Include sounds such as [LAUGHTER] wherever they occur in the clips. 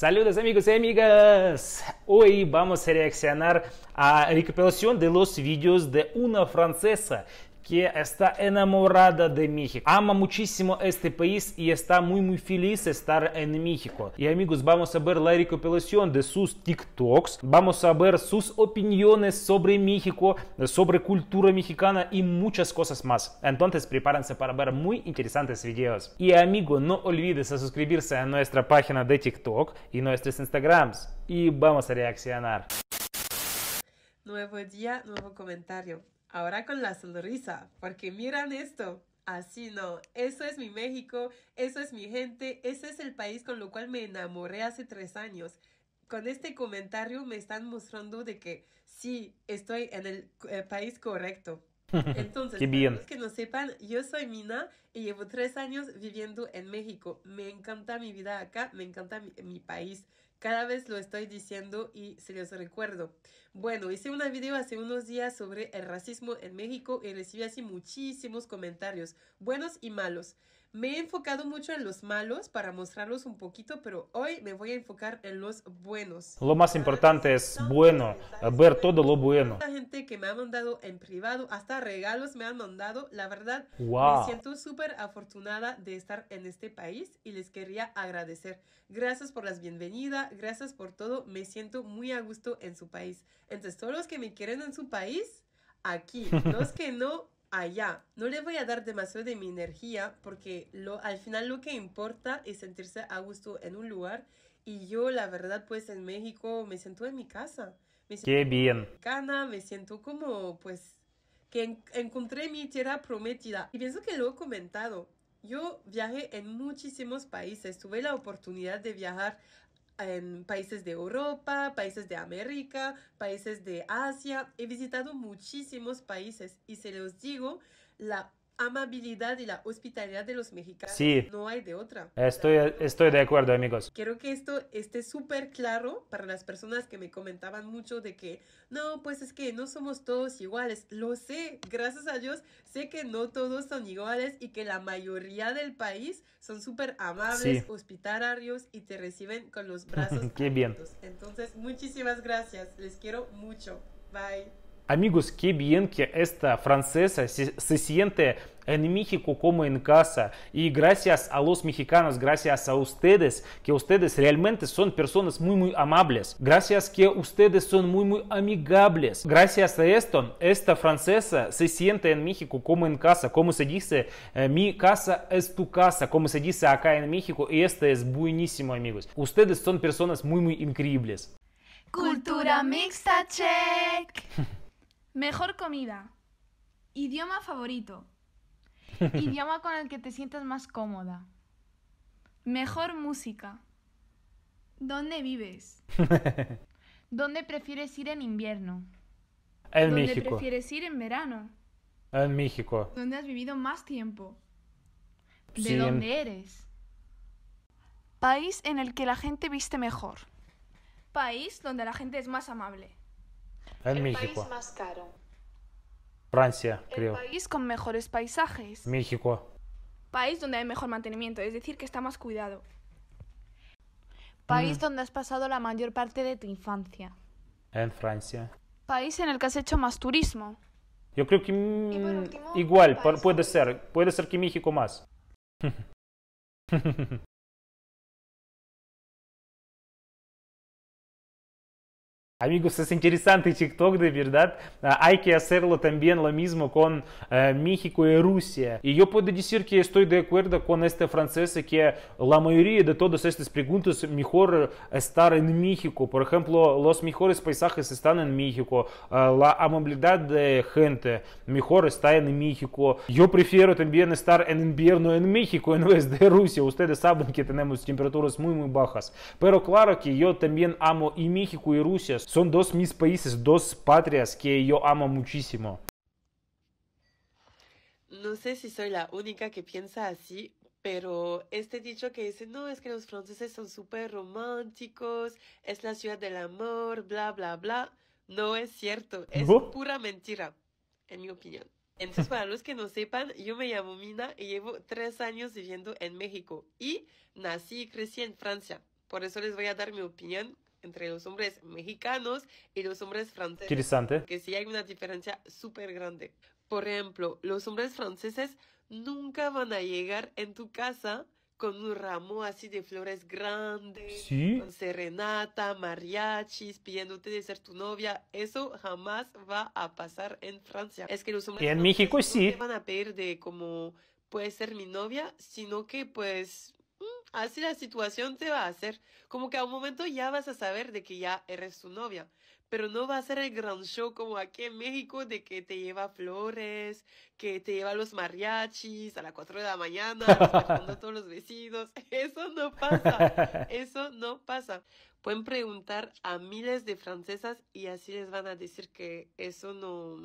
Saludos amigos y amigas. Hoy vamos a reaccionar a recuperación de los vídeos de una francesa que está enamorada de México. Ama muchísimo este país y está muy muy feliz estar en México. Y amigos, vamos a ver la recopilación de sus TikToks, vamos a ver sus opiniones sobre México, sobre cultura mexicana y muchas cosas más. Entonces prepárense para ver muy interesantes videos. Y amigo, no olvides a suscribirse a nuestra página de TikTok y nuestros Instagrams. Y vamos a reaccionar. Nuevo día, nuevo comentario ahora con la sonrisa, porque miran esto. Así no, eso es mi México, eso es mi gente, ese es el país con lo cual me enamoré hace tres años. Con este comentario me están mostrando de que sí, estoy en el eh, país correcto. [LAUGHS] Entonces, para que no sepan, yo soy Mina y llevo tres años viviendo en México. Me encanta mi vida acá, me encanta mi país. Cada vez lo estoy diciendo y se los recuerdo. Bueno, hice un video hace unos días sobre el racismo en México y recibí así muchísimos comentarios, buenos y malos. Me he enfocado mucho en los malos para mostrarlos un poquito, pero hoy me voy a enfocar en los buenos. Lo más importante es bueno, ver todo lo bueno. La gente que me ha mandado en privado, hasta regalos me han mandado. La verdad, me siento súper afortunada de estar en este país y les quería agradecer. Gracias por las bienvenidas, gracias por todo. Me siento muy a gusto en su país. Entonces, todos los que me quieren en su país, aquí. [LAUGHS] Los que no, allá. No le voy a dar demasiado de mi energía porque lo, al final lo que importa es sentirse a gusto en un lugar y yo la verdad pues en México me siento en mi casa. Me siento Qué bien. me siento como pues que encontré mi tierra prometida. Y pienso que lo he comentado. Yo viajé en muchísimos países, tuve la oportunidad de viajar en países de Europa, países de América, países de Asia. He visitado muchísimos países y se los digo, la amabilidad y la hospitalidad de los mexicanos. Sí. No hay de otra. Estoy, estoy de acuerdo, amigos. Quiero que esto esté súper claro para las personas que me comentaban mucho de que, no, pues es que no somos todos iguales. Lo sé, gracias a Dios, sé que no todos son iguales y que la mayoría del país son súper amables, hospitalarios y te reciben con los brazos. [LAUGHS] Qué abiertos. bien. Entonces, muchísimas gracias. Les quiero mucho. Bye. Amigos, qué bien que esta francesa se, siente en México como en casa. Y gracias a los mexicanos, gracias a ustedes, que ustedes realmente son personas muy, muy amables. Gracias que ustedes son muy, muy amigables. Gracias a esto, esta francesa se siente en México como en casa. Como se dice, eh, mi casa es tu casa, como se dice acá en México. Y esto es buenísimo, amigos. Ustedes son personas muy, muy increíbles. Cultura mixta, check. [LAUGHS] Mejor comida. Idioma favorito. [LAUGHS] Idioma con el que te sientas más cómoda. Mejor música. ¿Dónde vives? [LAUGHS] ¿Dónde prefieres ir en invierno? ¿Dónde prefieres ir en verano? En México. ¿Dónde has vivido más tiempo? ¿De dónde eres? País en el que la gente viste mejor. País donde la gente es más amable. En México. país más caro. Francia, creo. país con mejores paisajes. México. País donde hay mejor mantenimiento, es decir, que está más cuidado. País donde has pasado la mayor parte de tu infancia. En Francia. País en el que has hecho más turismo. Yo creo que mm, igual, puede ser. Puede ser que México más. [LAUGHS] Amigos, es interesante TikTok de verdad. Hay que hacerlo también lo mismo con México y Rusia. Y yo puedo decir que estoy de acuerdo con este francés que la mayoría de todas estas preguntas mejor estar en México. Por ejemplo, los mejores paisajes están en México. La amabilidad de gente mejor está en México. Yo prefiero también estar en invierno en México en vez de Rusia. Ustedes saben que tenemos temperaturas muy muy bajas. Pero claro que yo también amo y México y Rusia son dos mis países, dos patrias que yo amo muchísimo. No sé si soy la única que piensa así, pero este dicho que dice, no, es que los franceses son súper románticos, es la ciudad del amor, bla, bla, bla, no es cierto, es pura mentira, en mi opinión. Entonces, para los que no sepan, yo me llamo Mina y llevo tres años viviendo en México y nací y crecí en Francia. Por eso les voy a dar mi opinión entre los hombres mexicanos y los hombres franceses. Interesante. Que sí hay una diferencia súper grande. Por ejemplo, los hombres franceses nunca van a llegar en tu casa con un ramo así de flores grandes, con serenata, mariachis, pidiéndote de ser tu novia. Eso jamás va a pasar en Francia. Es que los hombres en México no te van a pedir de como puedes ser mi novia, sino que pues así la situación te va a hacer. Como que a un momento ya vas a saber de que ya eres tu novia, pero no va a ser el gran show como aquí en México de que te lleva flores, que te lleva a los mariachis a las 4 de la mañana, a todos los vecinos. [LAUGHS] Eso no pasa, [LAUGHS] eso no pasa. Pueden preguntar a miles de francesas y así les van a decir que eso no,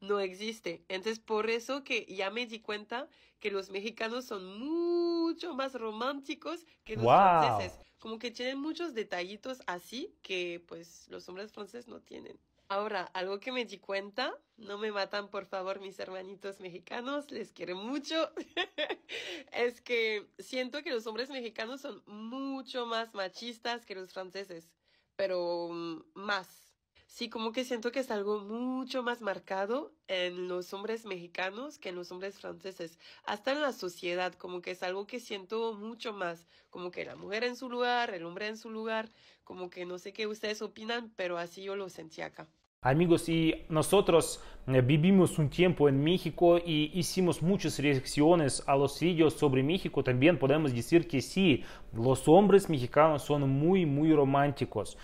no existe. Entonces, por eso que ya me di cuenta que los mexicanos son mucho más románticos que los franceses. Como que tienen muchos detallitos así que pues los hombres franceses no tienen. Ahora, algo que me di cuenta, no me matan por favor mis hermanitos mexicanos, les quiero mucho, [LAUGHS] es que siento que los hombres mexicanos son mucho más machistas que los franceses, pero mm, más sí, como que siento que es algo mucho más marcado en los hombres mexicanos que en los hombres franceses, hasta en la sociedad, como que es algo que siento mucho más, como que la mujer en su lugar, el hombre en su lugar, como que no sé qué ustedes opinan, pero así yo lo sentía acá. Amigos, y nosotros eh, vivimos un tiempo en México y hicimos muchas reacciones a los vídeos sobre México. También podemos decir que sí, los hombres mexicanos son muy, muy románticos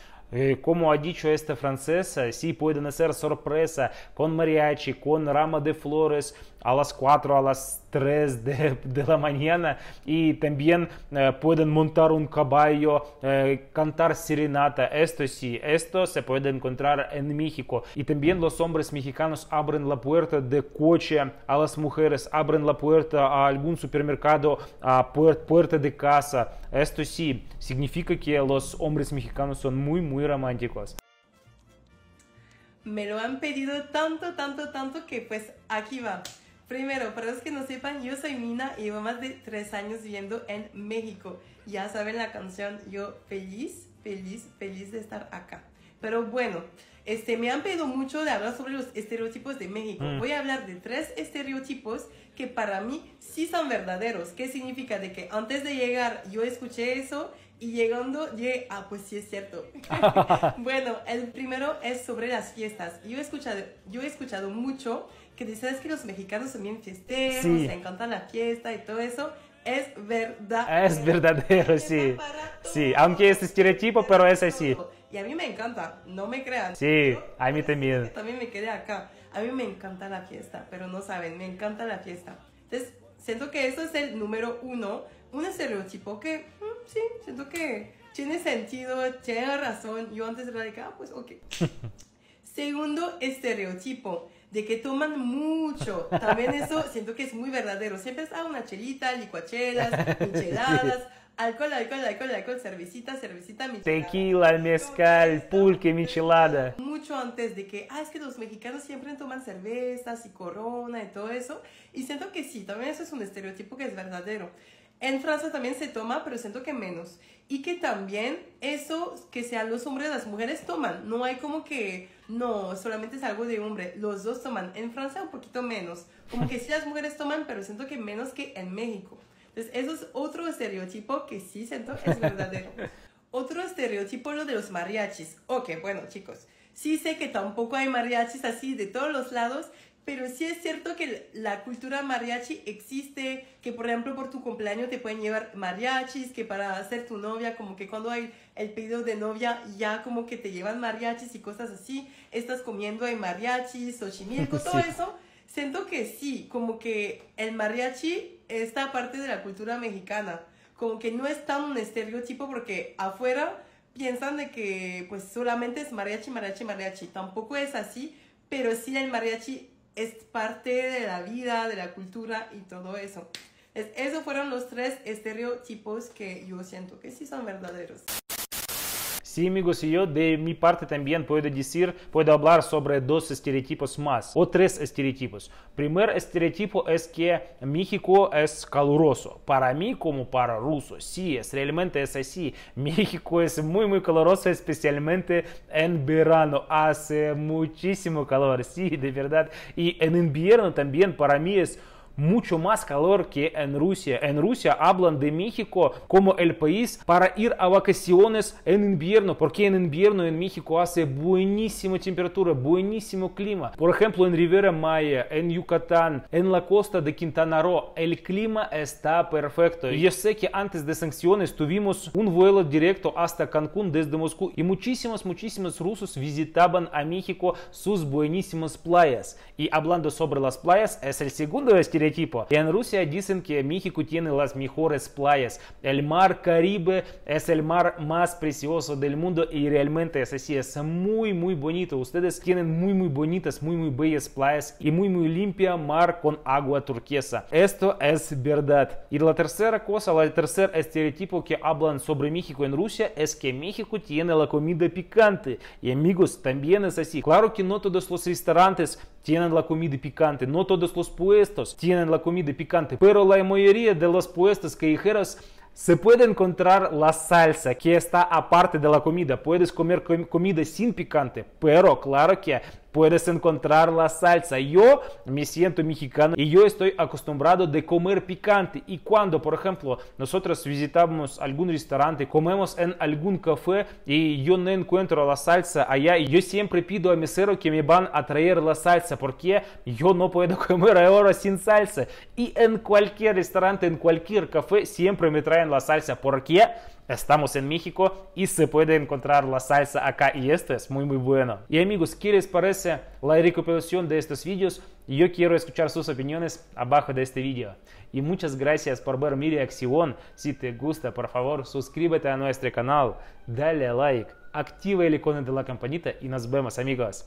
como ha dicho esta francesa, sí pueden hacer sorpresa con mariachi, con rama de flores a las 4, a las 3 de, la mañana y también pueden montar un caballo, cantar serenata. Esto sí, esto se puede encontrar en México. Y también los hombres mexicanos abren la puerta de coche a las mujeres, abren la puerta a algún supermercado, a puerta de casa. Esto sí, significa que los hombres mexicanos son muy, muy muy románticos. Me lo han pedido tanto, tanto, tanto que pues aquí va. Primero, para los que no sepan, yo soy Mina y llevo más de tres años viviendo en México. Ya saben la canción, yo feliz, feliz, feliz de estar acá. Pero bueno, este, me han pedido mucho de hablar sobre los estereotipos de México. Mm. Voy a hablar de tres estereotipos que para mí sí son verdaderos. ¿Qué significa? De que antes de llegar yo escuché eso y llegando, llegué, ah, pues sí es cierto. [LAUGHS] bueno, el primero es sobre las fiestas. Yo he escuchado, yo he escuchado mucho que dices que los mexicanos son bien fiesteros, se encantan la fiesta y todo eso. Es verdad, Es verdadero, sí. Sí, aunque es estereotipo, pero es así. Y a mí me encanta, no me crean. Sí, a mí también. También me quedé acá. A mí me encanta la fiesta, pero no saben, me encanta la fiesta. Entonces, siento que eso es el número uno un estereotipo que mm, sí, siento que tiene sentido, tiene razón. Yo antes era de que, ah, pues ok. [LAUGHS] Segundo estereotipo, de que toman mucho. También eso siento que es muy verdadero. Siempre está ah, una chelita, licuachelas, [LAUGHS] micheladas. Alcohol, alcohol, alcohol, alcohol, cervecita, cervecita, michelada. Tequila, mezcal, pulque, michelada. Mucho antes de que, ah, es que los mexicanos siempre toman cervezas y corona y todo eso. Y siento que sí, también eso es un estereotipo que es verdadero. En Francia también se toma, pero siento que menos. Y que también eso que sean los hombres, las mujeres toman. No hay como que, no, solamente es algo de hombre. Los dos toman. En Francia un poquito menos. Como que sí las mujeres toman, pero siento que menos que en México. Entonces, eso es otro estereotipo que sí siento es [LAUGHS] verdadero. otro estereotipo lo de los mariachis. Ok, bueno, chicos. Sí sé que tampoco hay mariachis así de todos los lados, pero sí es cierto que la cultura mariachi existe, que por ejemplo por tu cumpleaños te pueden llevar mariachis, que para ser tu novia, como que cuando hay el pedido de novia ya como que te llevan mariachis y cosas así, estás comiendo en mariachis, ochimilco, [LAUGHS] todo eso. Siento que sí, como que el mariachi está parte de la cultura mexicana, como que no es tan un estereotipo porque afuera piensan de que pues solamente es mariachi, mariachi, mariachi, tampoco es así, pero sí el mariachi es parte de la vida, de la cultura y todo eso. esos fueron los tres estereotipos que yo siento que sí son verdaderos. Sí, amigos, y yo de mi parte también puedo decir, puedo hablar sobre dos estereotipos más, o tres estereotipos. Primer estereotipo es que México es caluroso, para mí como para ruso. Sí, es, realmente es así. [LAUGHS] México es muy, muy caluroso, especialmente en verano. Hace muchísimo calor, sí, de verdad. Y en invierno también para mí es mucho más calor que en Rusia. En Rusia hablan de México como el país para ir a vacaciones en invierno, porque en invierno en México hace buenísima temperatura, buenísimo clima. Por ejemplo, en Rivera Maya, en Yucatán, en la costa de Quintana Roo, el clima está perfecto. Yo sé que antes de sanciones tuvimos un vuelo directo hasta Cancún desde Moscú y muchísimos, muchísimos rusos visitaban a México sus buenísimas playas. Y hablando sobre las playas, es el segundo y En Rusia dicen que México tiene las mejores playas. El mar Caribe es el mar más precioso del mundo y realmente es así, es muy muy bonito. Ustedes tienen muy muy bonitas, muy muy bellas playas y muy muy limpia mar con agua turquesa. Esto es verdad. Y la tercera cosa, la tercer estereotipo que hablan sobre México en Rusia es que México tiene la comida picante. Y amigos, también es así. Claro que no todos los restaurantes tienen la comida picante. No todos los puestos tienen la comida picante, pero la mayoría de los puestos callejeros se puede encontrar la salsa que está aparte de la comida. Puedes comer comida sin picante, pero claro que puedes encontrar la salsa. Yo me siento mexicano y yo estoy acostumbrado de comer picante. Y cuando, por ejemplo, nosotros visitamos algún restaurante, comemos en algún café y yo no encuentro la salsa allá, yo siempre pido a mesero que me van a traer la salsa porque yo no puedo [LAUGHS] comer ahora sin salsa. Y en cualquier restaurante, en cualquier café, siempre me traen la salsa. ¿Por qué? Estamos en México y se puede encontrar la salsa acá y esto es muy muy bueno. Y amigos, ¿qué les parece la recopilación de estos vídeos? Yo quiero escuchar sus opiniones abajo de este vídeo. Y muchas gracias por ver mi reacción. Si te gusta, por favor, suscríbete a nuestro canal, dale like, activa el icono de la campanita y nos vemos amigos.